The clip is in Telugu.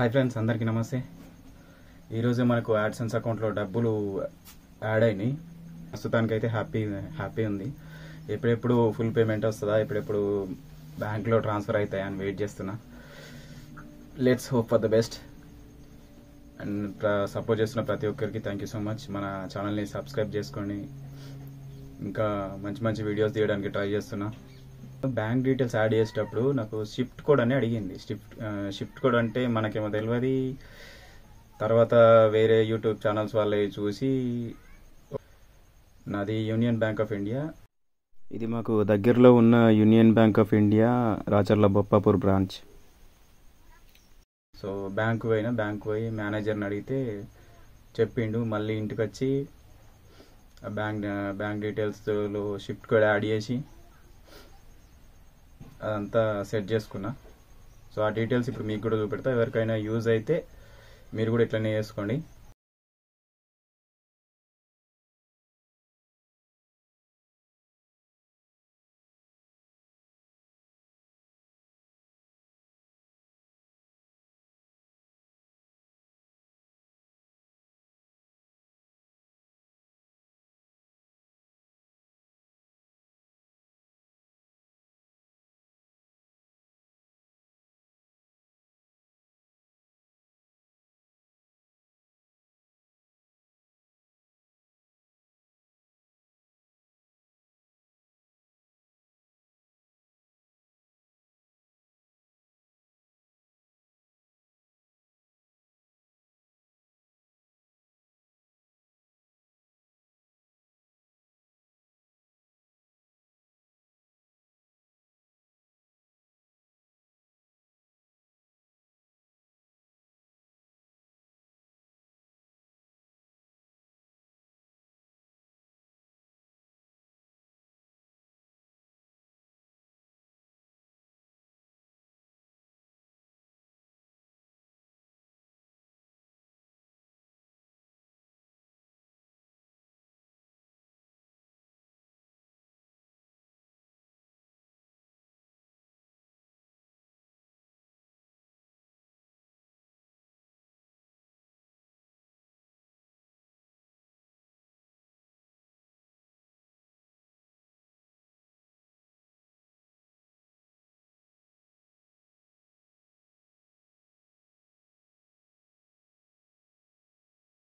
హాయ్ ఫ్రెండ్స్ అందరికీ నమస్తే ఈరోజే మనకు యాడ్సెన్స్ అకౌంట్లో డబ్బులు యాడ్ అయినాయి ప్రస్తుతానికి అయితే హ్యాపీ హ్యాపీ ఉంది ఎప్పుడెప్పుడు ఫుల్ పేమెంట్ వస్తుందా ఎప్పుడెప్పుడు బ్యాంక్లో ట్రాన్స్ఫర్ అవుతాయా అని వెయిట్ చేస్తున్నా let's hope for the best and support చేస్తున్న ప్రతి ఒక్కరికి థ్యాంక్ యూ సో మచ్ మన ఛానల్ని సబ్స్క్రైబ్ చేసుకోండి ఇంకా మంచి మంచి వీడియోస్ తీయడానికి ట్రై చేస్తున్నా బ్యాంక్ డీటెయిల్స్ యాడ్ చేసేటప్పుడు నాకు షిఫ్ట్ కోడ్ అని అడిగింది షిఫ్ట్ షిఫ్ట్ కోడ్ అంటే మనకేమో తెలియదు తర్వాత వేరే యూట్యూబ్ ఛానల్స్ వాళ్ళే చూసి నాది యూనియన్ బ్యాంక్ ఆఫ్ ఇండియా ఇది మాకు దగ్గరలో ఉన్న Union Bank of India Racharla Boppapur branch so bank పోయినా బ్యాంకు పోయి మేనేజర్ని అడిగితే చెప్పిండు మళ్ళీ ఇంటికి వచ్చి బ్యాంక్ బ్యాంక్ డీటెయిల్స్లో షిఫ్ట్ కూడా యాడ్ చేసి అంతా సెట్ చేసుకున్నా సో ఆ డీటెయిల్స్ ఇప్పుడు మీకు కూడా చూపెడతా ఎవరికైనా యూజ్ అయితే మీరు కూడా ఇట్లనే చేసుకోండి